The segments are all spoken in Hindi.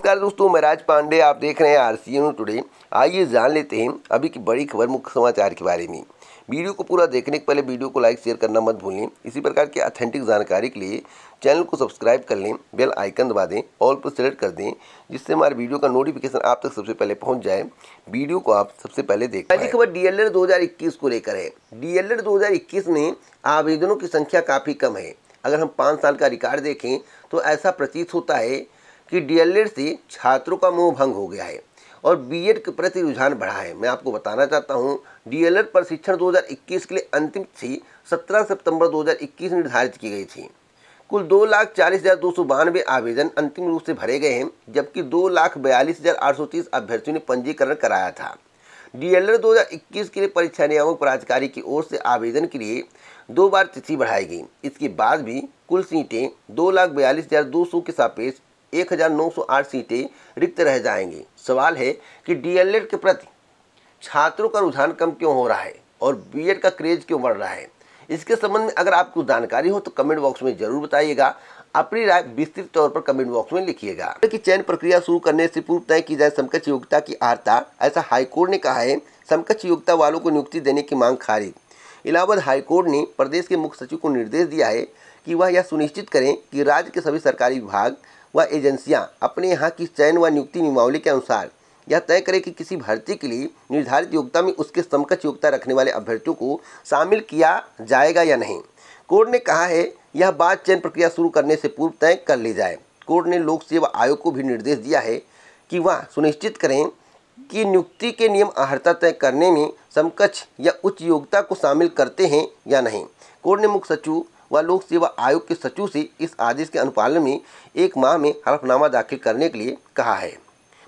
नमस्कार दोस्तों मैं राज पांडे आप देख रहे हैं आर सी एन टुडे आइए जान लेते हैं अभी की बड़ी खबर मुख्य समाचार के बारे में वीडियो को पूरा देखने के पहले वीडियो को लाइक शेयर करना मत भूलें इसी प्रकार की अथेंटिक जानकारी के लिए चैनल को सब्सक्राइब कर लें बेल आइकन दबा दें ऑल पर सेलेक्ट कर दें जिससे हमारे वीडियो का नोटिफिकेशन आप तक सबसे पहले पहुंच जाए वीडियो को आप सबसे पहले देखें पहली खबर डीएलएड 2021 को लेकर है डीएलएड 2021 में आवेदनों की संख्या काफ़ी कम है अगर हम पाँच साल का रिकॉर्ड देखें तो ऐसा प्रतीत होता है कि डीएलएड से छात्रों का मोह भंग हो गया है और बीएड के प्रति रुझान बढ़ा है मैं आपको बताना चाहता हूँ डीएलएड पर शिक्षण 2021 के लिए अंतिम तिथि 17 सितंबर 2021 निर्धारित की गई थी कुल दो लाख चालीस हज़ार दो सौ बानवे आवेदन अंतिम रूप से भरे गए हैं जबकि दो लाख बयालीस हज़ार आठ सौ तीस अभ्यर्थियों ने पंजीकरण कराया था डीएलएड 2021 के लिए परीक्षा नियामक प्राधिकारी की ओर से आवेदन के लिए दो बार तिथि बढ़ाई गई इसके बाद भी कुल सीटें दो लाख बयालीस हज़ार दो सौ के सापेक्ष 1908 सीटें रिक्त रह जाएंगी सवाल है कि डीएलएड के प्रति छात्रों का रुझान कम क्यों हो रहा है और बीएड का क्रेज क्यों बढ़ रहा है इसके संबंध में अगर आपको जानकारी हो तो कमेंट बॉक्स में जरूर बताइएगा अपनी राय विस्तृत तौर पर कमेंट बॉक्स में लिखिएगा की चयन प्रक्रिया शुरू करने से पूर्व तय की जाए समकक्ष योग्यता की आर्ता ऐसा हाईकोर्ट ने कहा है समकक्ष योग्यता वालों को नियुक्ति देने की मांग खारिज इलाहाबाद हाईकोर्ट ने प्रदेश के मुख्य सचिव को निर्देश दिया है कि वह यह सुनिश्चित करें कि राज्य के सभी सरकारी विभाग व एजेंसियां अपने यहाँ की चयन व नियुक्ति नियमावली के अनुसार यह तय करें कि किसी भर्ती के लिए निर्धारित योग्यता में उसके समकक्ष योग्यता रखने वाले अभ्यर्थियों को शामिल किया जाएगा या नहीं कोर्ट ने कहा है यह बात चयन प्रक्रिया शुरू करने से पूर्व तय कर ली जाए कोर्ट ने लोक सेवा आयोग को भी निर्देश दिया है कि वह सुनिश्चित करें कि नियुक्ति के नियम अर्ता तय करने में समकक्ष या उच्च योग्यता को शामिल करते हैं या नहीं कोर्ट ने मुख्य सचिव व लोक सेवा आयोग के सचिव से इस आदेश के अनुपालन में एक माह में हलफनामा दाखिल करने के लिए कहा है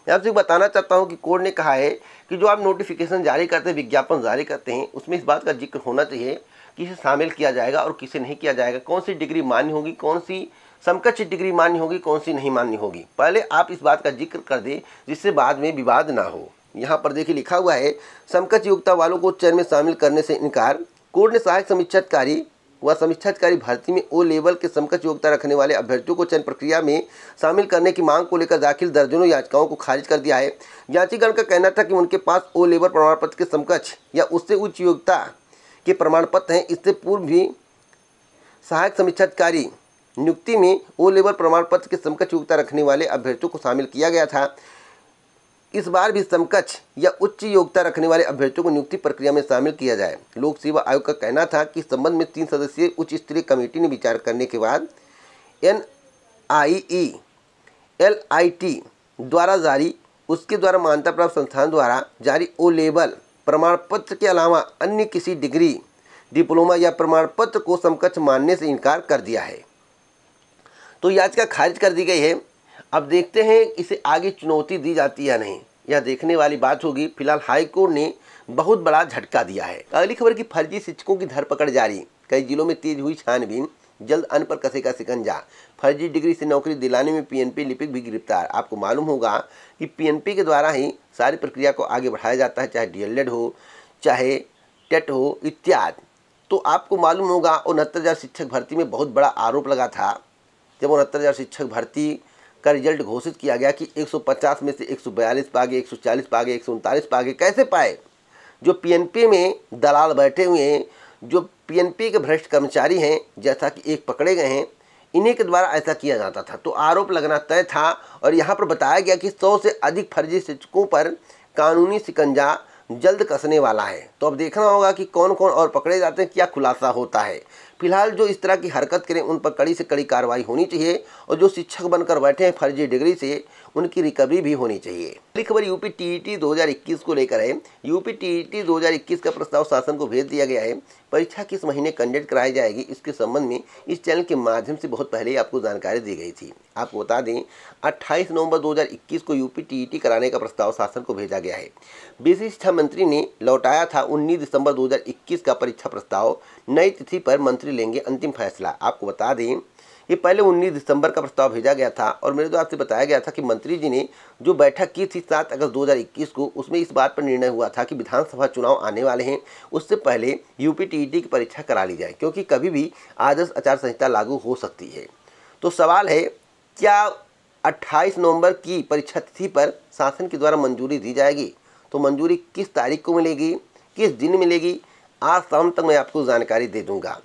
मैं आपसे बताना चाहता हूँ कि कोर्ट ने कहा है कि जो आप नोटिफिकेशन जारी करते हैं विज्ञापन जारी करते हैं उसमें इस बात का जिक्र होना चाहिए किसे शामिल किया जाएगा और किसे नहीं किया जाएगा कौन सी डिग्री मान्य होगी कौन सी समकक्ष डिग्री मान्य होगी कौन सी नहीं मान्य होगी पहले आप इस बात का जिक्र कर दें जिससे बाद में विवाद ना हो यहाँ पर देखिए लिखा हुआ है समकक्ष योग्यता वालों को चयन में शामिल करने से इनकार कोर्ट ने सहायक समीक्षाधिकारी व समीक्षाधिकारी भर्ती में ओ लेवल के समकक्ष योग्यता रखने वाले अभ्यर्थियों को चयन प्रक्रिया में शामिल करने की मांग को लेकर दाखिल दर्जनों याचिकाओं को खारिज कर दिया है याचिकाओं का कहना था कि उनके पास ओ लेवल प्रमाण पत्र के समकक्ष या उससे उच्च योग्यता के प्रमाण पत्र हैं इससे पूर्व भी सहायक समीक्षाधिकारी नियुक्ति में ओ लेवल प्रमाण पत्र के समकक्ष योग्यता रखने वाले अभ्यर्थियों को शामिल किया गया था इस बार भी समकक्ष या उच्च योग्यता रखने वाले अभ्यर्थियों को नियुक्ति प्रक्रिया में शामिल किया जाए लोक सेवा आयोग का कहना था कि इस संबंध में तीन सदस्यीय उच्च स्तरीय कमेटी ने विचार करने के बाद N I E L I T द्वारा जारी उसके द्वारा मान्यता प्राप्त संस्थान द्वारा जारी ओ लेबल प्रमाण पत्र के अलावा अन्य किसी डिग्री डिप्लोमा या प्रमाण पत्र को समकक्ष मानने से इनकार कर दिया है तो याचिका खारिज कर दी गई है अब देखते हैं इसे आगे चुनौती दी जाती या नहीं यह देखने वाली बात होगी फिलहाल हाईकोर्ट ने बहुत बड़ा झटका दिया है अगली खबर की फर्जी शिक्षकों की धरपकड़ जारी कई जिलों में तेज हुई छानबीन जल्द अन पर कसेगा सिकंजा फर्जी डिग्री से नौकरी दिलाने में पीएनपी लिपिक भी गिरफ्तार आपको मालूम होगा कि पीएनपी के द्वारा ही सारी प्रक्रिया को आगे बढ़ाया जाता है चाहे डीएलएड हो चाहे टेट हो इत्यादि तो आपको मालूम होगा उनहत्तर हज़ार शिक्षक भर्ती में बहुत बड़ा आरोप लगा था जब उनहत्तर हज़ार शिक्षक भर्ती का रिजल्ट घोषित किया गया कि 150 में से 142 पागे 140 पागे एक पागे कैसे पाए जो पीएनपी में दलाल बैठे हुए हैं जो पीएनपी के भ्रष्ट कर्मचारी हैं जैसा कि एक पकड़े गए हैं इन्हीं के द्वारा ऐसा किया जाता था तो आरोप लगना तय था और यहाँ पर बताया गया कि सौ से अधिक फर्जी शिक्षकों पर कानूनी शिकंजा जल्द कसने वाला है तो अब देखना होगा कि कौन कौन और पकड़े जाते हैं क्या खुलासा होता है फिलहाल जो इस तरह की हरकत करें उन पर कड़ी से कड़ी कार्रवाई होनी चाहिए और जो शिक्षक बनकर बैठे हैं फर्जी डिग्री से उनकी रिकवरी भी होनी चाहिए अगली खबर यूपी टीईटी e 2021 को लेकर है यूपी टीईटी e 2021 का प्रस्ताव शासन को भेज दिया गया है परीक्षा किस महीने कंडक्ट कराई जाएगी इसके संबंध में इस चैनल के माध्यम से बहुत पहले ही आपको जानकारी दी गई थी आपको बता दें 28 नवंबर 2021 को यूपी टीईटी e कराने का प्रस्ताव शासन को भेजा गया है विशेष शिक्षा मंत्री ने लौटाया था उन्नीस दिसंबर दो का परीक्षा प्रस्ताव नई तिथि पर मंत्री लेंगे अंतिम फैसला आपको बता दें ये पहले 19 दिसंबर का प्रस्ताव भेजा गया था और मेरे द्वारा आपसे बताया गया था कि मंत्री जी ने जो बैठक की थी सात अगस्त 2021 को उसमें इस बात पर निर्णय हुआ था कि विधानसभा चुनाव आने वाले हैं उससे पहले यूपी टीईटी e की परीक्षा करा ली जाए क्योंकि कभी भी आदर्श आचार संहिता लागू हो सकती है तो सवाल है क्या अट्ठाईस नवम्बर की परीक्षा तिथि पर शासन के द्वारा मंजूरी दी जाएगी तो मंजूरी किस तारीख को मिलेगी किस दिन मिलेगी आज शाम तक मैं आपको जानकारी दे दूंगा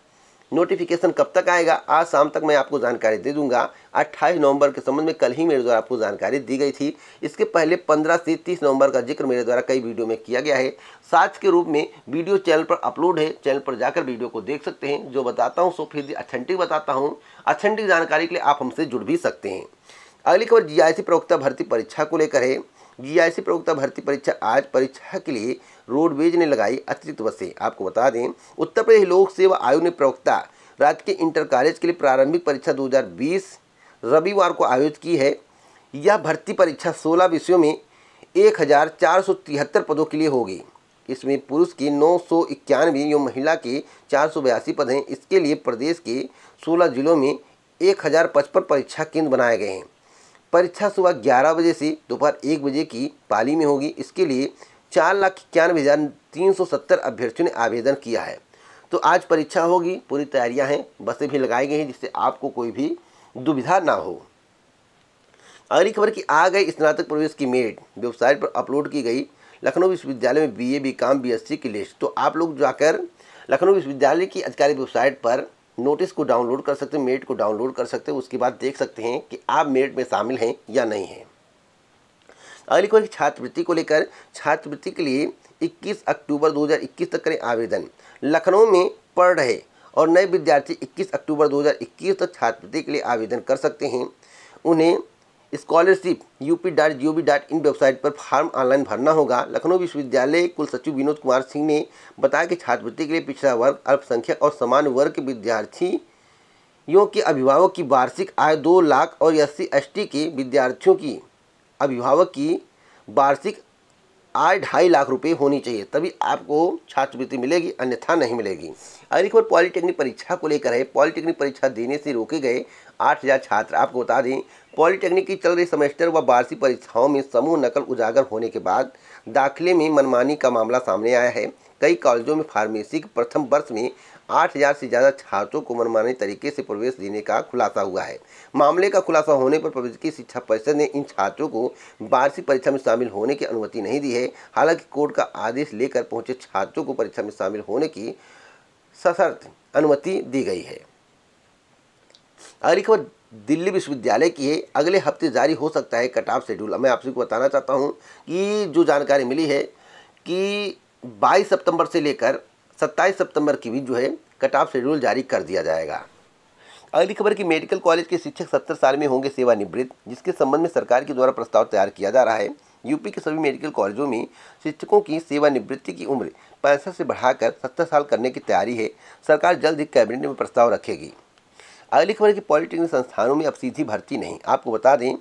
नोटिफिकेशन कब तक आएगा आज शाम तक मैं आपको जानकारी दे दूंगा 28 नवंबर के संबंध में कल ही मेरे द्वारा आपको जानकारी दी गई थी इसके पहले 15 से 30 नवंबर का जिक्र मेरे द्वारा कई वीडियो में किया गया है साथ के रूप में वीडियो चैनल पर अपलोड है चैनल पर जाकर वीडियो को देख सकते हैं जो बताता हूँ सो फिर अथेंटिक बताता हूँ अथेंटिक जानकारी के लिए आप हमसे जुड़ भी सकते हैं अगली खबर जी प्रवक्ता भर्ती परीक्षा को लेकर है जीआईसी प्रवक्ता भर्ती परीक्षा आज परीक्षा के लिए रोडवेज ने लगाई अतिरिक्त बसें आपको बता दें उत्तर प्रदेश लोक सेवा आयोग ने प्रवक्ता राजकीय इंटर कॉलेज के लिए प्रारंभिक परीक्षा 2020 रविवार को आयोजित की है यह भर्ती परीक्षा 16 विषयों में एक पदों के लिए होगी इसमें पुरुष के नौ एवं महिला के चार पद हैं इसके लिए प्रदेश के सोलह जिलों में एक परीक्षा केंद्र बनाए गए हैं परीक्षा सुबह ग्यारह बजे से दोपहर एक बजे की पाली में होगी इसके लिए चार लाख इक्यानवे हज़ार तीन सौ सत्तर अभ्यर्थियों ने आवेदन किया है तो आज परीक्षा होगी पूरी तैयारियां हैं बसें भी लगाई गई हैं जिससे आपको कोई भी दुविधा ना हो अगली खबर की आ गई स्नातक प्रवेश की मेट वेबसाइट पर अपलोड की गई लखनऊ विश्वविद्यालय में बी ए बीएससी की लिस्ट तो आप लोग जाकर लखनऊ विश्वविद्यालय की अधिकारी वेबसाइट पर नोटिस को डाउनलोड कर सकते हैं मेरिट को डाउनलोड कर सकते हैं उसके बाद देख सकते हैं कि आप मेरिट में शामिल हैं या नहीं हैं अगली कोई छात्रवृत्ति को लेकर छात्रवृत्ति के लिए 21 अक्टूबर 2021 तक करें आवेदन लखनऊ में पढ़ रहे और नए विद्यार्थी 21 अक्टूबर 2021 तक छात्रवृत्ति के लिए आवेदन कर सकते हैं उन्हें scholarship U P dot G O V dot in website पर फॉर्म ऑनलाइन भरना होगा लखनऊ विश्वविद्यालय कुल सचिव विनोद कुमार सिंह ने बताया कि छात्रवृत्ति के लिए पिछड़ा वर्ग अल्पसंख्यक और समान वर्ग के विद्यार्थियों के अभिभावक की वार्षिक आय दो लाख और एस सी के विद्यार्थियों की अभिभावक की वार्षिक आय ढाई लाख रुपए होनी चाहिए तभी आपको छात्रवृत्ति मिलेगी अन्यथा नहीं मिलेगी अगली खबर पॉलिटेक्निक परीक्षा को लेकर है पॉलिटेक्निक परीक्षा देने से रोके गए आठ हज़ार छात्र आपको बता दें पॉलिटेक्निक की चल रही सेमेस्टर व वार्षिक परीक्षाओं में समूह नकल उजागर होने के बाद दाखिले में मनमानी का मामला सामने आया है कई कॉलेजों में फार्मेसी के प्रथम वर्ष में 8000 से ज़्यादा छात्रों को मनमानी तरीके से प्रवेश देने का खुलासा हुआ है मामले का खुलासा होने पर प्रवेशिकी शिक्षा परिषद ने इन छात्रों को वार्षिक परीक्षा में शामिल होने की अनुमति नहीं दी है हालांकि कोर्ट का आदेश लेकर पहुंचे छात्रों को परीक्षा में शामिल होने की सशर्त अनुमति दी गई है अगली खबर दिल्ली विश्वविद्यालय की है अगले हफ्ते जारी हो सकता है कट ऑफ शेड्यूल मैं आपसे को बताना चाहता हूँ कि जो जानकारी मिली है कि 22 सितंबर से लेकर 27 सितंबर के बीच जो है कट ऑफ शेड्यूल जारी कर दिया जाएगा अगली खबर कि मेडिकल कॉलेज के शिक्षक सत्तर साल में होंगे सेवानिवृत्त जिसके संबंध में सरकार के द्वारा प्रस्ताव तैयार किया जा रहा है यूपी के सभी मेडिकल कॉलेजों में शिक्षकों की सेवानिवृत्ति की उम्र पैंसठ से बढ़ाकर सत्तर साल करने की तैयारी है सरकार जल्द ही कैबिनेट में प्रस्ताव रखेगी अगली खबर है कि संस्थानों में अब सीधी भर्ती नहीं आपको बता दें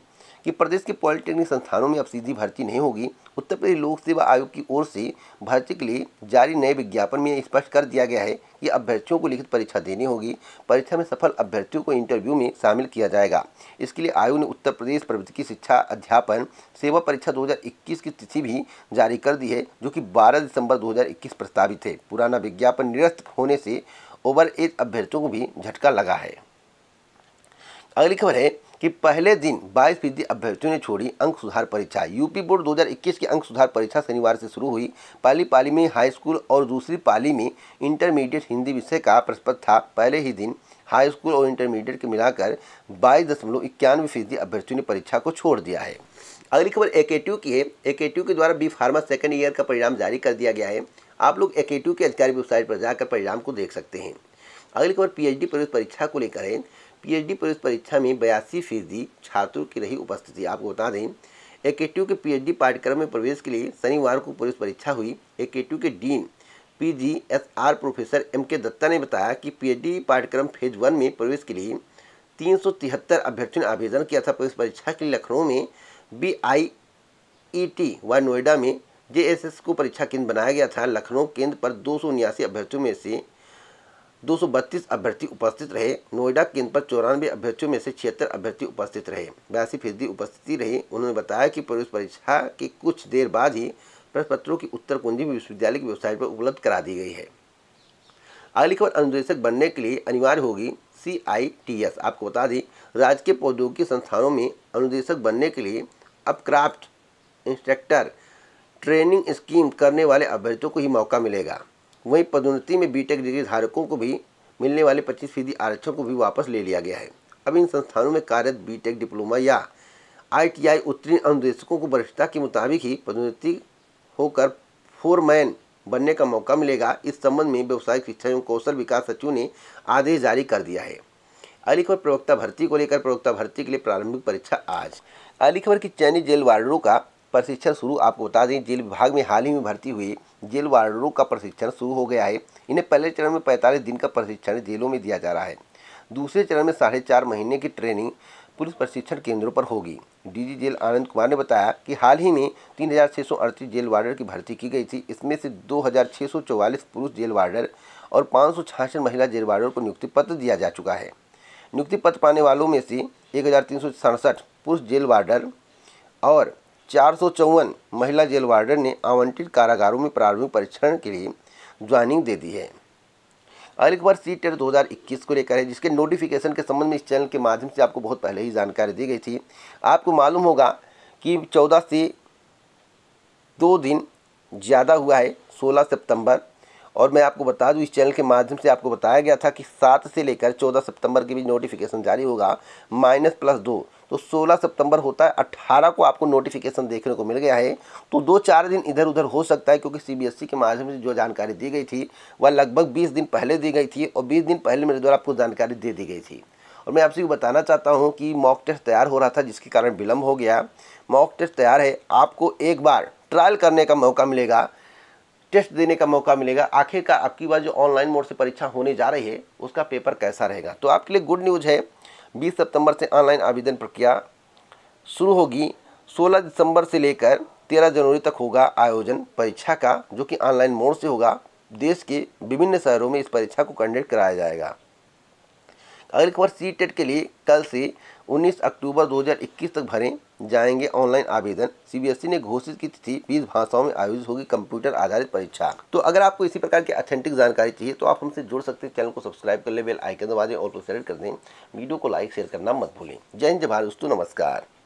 कि प्रदेश के पॉलिटेक्निक संस्थानों में अब सीधी भर्ती नहीं होगी उत्तर प्रदेश लोक सेवा आयोग की ओर से भर्ती के लिए जारी नए विज्ञापन में स्पष्ट कर दिया गया है कि अभ्यर्थियों को लिखित परीक्षा देनी होगी परीक्षा में सफल अभ्यर्थियों को इंटरव्यू में शामिल किया जाएगा इसके लिए आयोग ने उत्तर प्रदेश प्रवृत्तिकी शिक्षा अध्यापन सेवा परीक्षा दो की तिथि भी जारी कर दी है जो कि बारह दिसंबर दो प्रस्तावित है पुराना विज्ञापन निरस्त होने से ओवर एज अभ्यर्थियों को भी झटका लगा है अगली खबर है कि पहले दिन 22 फीसदी अभ्यर्थियों ने छोड़ी अंक सुधार परीक्षा यूपी बोर्ड 2021 की अंक सुधार परीक्षा शनिवार से शुरू हुई पहली पाली में हाई स्कूल और दूसरी पाली में इंटरमीडिएट हिंदी विषय का प्रस्पत था पहले ही दिन हाई स्कूल और इंटरमीडिएट के मिलाकर बाईस दशमलव इक्यानवे फीसदी अभ्यर्थियों ने परीक्षा को छोड़ दिया है अगली खबर ए की है ए के के द्वारा बी फार्मा सेकेंड ईयर का परिणाम जारी कर दिया गया है आप लोग ए के अधिकारी वेबसाइट पर जाकर परिणाम को देख सकते हैं अगली खबर एच प्रवेश परीक्षा को लेकर है पीएचडी प्रवेश परीक्षा में बयासी फीसदी छात्रों की रही उपस्थिति आपको बता दें ए के के पी पाठ्यक्रम में प्रवेश के लिए शनिवार को प्रवेश परीक्षा हुई ए के के डीन आर प्रोफेसर एम के दत्ता ने बताया कि डी पाठ्यक्रम फेज वन में प्रवेश के लिए तीन सौ तिहत्तर अभ्यर्थियों ने आवेदन किया था प्रवेश परीक्षा के लिए लखनऊ में बी आई ई टी व नोएडा में एस को परीक्षा केंद्र बनाया गया था लखनऊ केंद्र पर दो सौ उन्यासी अभ्यर्थियों में से 232 अभ्यर्थी उपस्थित रहे नोएडा केंद्र पर चौरानवे अभ्यर्थियों में से छिहत्तर अभ्यर्थी उपस्थित रहे बयासी फीसदी उपस्थिति रही उन्होंने बताया कि प्रवेश परीक्षा के कुछ देर बाद ही प्रश्न पत्रों की उत्तर कुंजी विश्वविद्यालय की वेबसाइट पर उपलब्ध करा दी गई है अगली खबर अनुदेशक बनने के लिए अनिवार्य होगी सी आई टी एस आपको बता दें राज्य के प्रौद्योगिकी संस्थानों में अनुदेशक बनने के लिए अब क्राफ्ट इंस्ट्रक्टर ट्रेनिंग स्कीम करने वाले अभ्यर्थियों को ही मौका मिलेगा वहीं पदोन्नति में बीटेक डिग्री धारकों को भी मिलने वाले पच्चीस फीसदी आरक्षण को भी वापस ले लिया गया है अब इन संस्थानों में कार्यरत बीटेक डिप्लोमा या आईटीआई उत्तीर्ण अनुदेशकों को वरिष्ठता के मुताबिक ही पदोन्नति होकर फोरमैन बनने का मौका मिलेगा इस संबंध में व्यवसायिक शिक्षा एवं कौशल विकास सचिव ने आदेश जारी कर दिया है खबर प्रवक्ता भर्ती को लेकर प्रवक्ता भर्ती के लिए प्रारंभिक परीक्षा आज अली खबर की चयनित जेल वार्डरों का प्रशिक्षण शुरू आपको बता दें जेल विभाग में हाल ही में भर्ती हुए जेल वार्डरों का प्रशिक्षण शुरू हो गया है इन्हें पहले चरण में पैंतालीस दिन का प्रशिक्षण जेलों में दिया जा रहा है दूसरे चरण में साढ़े चार महीने की ट्रेनिंग पुलिस प्रशिक्षण केंद्रों पर होगी डीजी जेल आनंद कुमार ने बताया कि हाल ही में तीन जेल वार्डर की भर्ती की गई थी इसमें से दो पुरुष जेल वार्डर और पाँच महिला जेल वार्डर को नियुक्ति पत्र दिया जा चुका है नियुक्ति पत्र पाने वालों में से एक पुरुष जेल वार्डर और चार महिला जेल वार्डन ने आवंटित कारागारों में प्रारंभिक परीक्षण के लिए ज्वाइनिंग दे दी है अगली खबर सी टेट दो को लेकर है जिसके नोटिफिकेशन के संबंध में इस चैनल के माध्यम से आपको बहुत पहले ही जानकारी दी गई थी आपको मालूम होगा कि चौदह से दो दिन ज़्यादा हुआ है सोलह सितंबर और मैं आपको बता दूं इस चैनल के माध्यम से आपको बताया गया था कि सात से लेकर चौदह सितंबर के बीच नोटिफिकेशन जारी होगा माइनस प्लस दो तो सोलह सितंबर होता है अट्ठारह को आपको नोटिफिकेशन देखने को मिल गया है तो दो चार दिन इधर उधर हो सकता है क्योंकि सीबीएसई e के माध्यम से जो जानकारी दी गई थी वह लगभग बीस दिन पहले दी गई थी और बीस दिन पहले मेरे द्वारा आपको जानकारी दे दी गई थी और मैं आपसे बताना चाहता हूँ कि मॉक टेस्ट तैयार हो रहा था जिसके कारण विलम्ब हो गया मॉक टेस्ट तैयार है आपको एक बार ट्रायल करने का मौका मिलेगा टेस्ट देने का मौका मिलेगा आखिरकार आपकी बार जो ऑनलाइन मोड से परीक्षा होने जा रही है उसका पेपर कैसा रहेगा तो आपके लिए गुड न्यूज़ है बीस सितंबर से ऑनलाइन आवेदन प्रक्रिया शुरू होगी सोलह दिसंबर से लेकर तेरह जनवरी तक होगा आयोजन परीक्षा का जो कि ऑनलाइन मोड से होगा देश के विभिन्न शहरों में इस परीक्षा को कंडक्ट कराया जाएगा अगली खबर सी e के लिए कल से 19 अक्टूबर 2021 तक भरे जाएंगे ऑनलाइन आवेदन सीबीएसई e ने घोषित की तिथि 20 भाषाओं में आयोजित होगी कंप्यूटर आधारित परीक्षा तो अगर आपको इसी प्रकार की अथेंटिक जानकारी चाहिए तो आप हमसे जुड़ सकते हैं चैनल को सब्सक्राइब कर ले बेल आइकन दबा दें और सेलेक्ट कर दें वीडियो को लाइक शेयर करना मत भूलें जय हिंद जय दोस्तों नमस्कार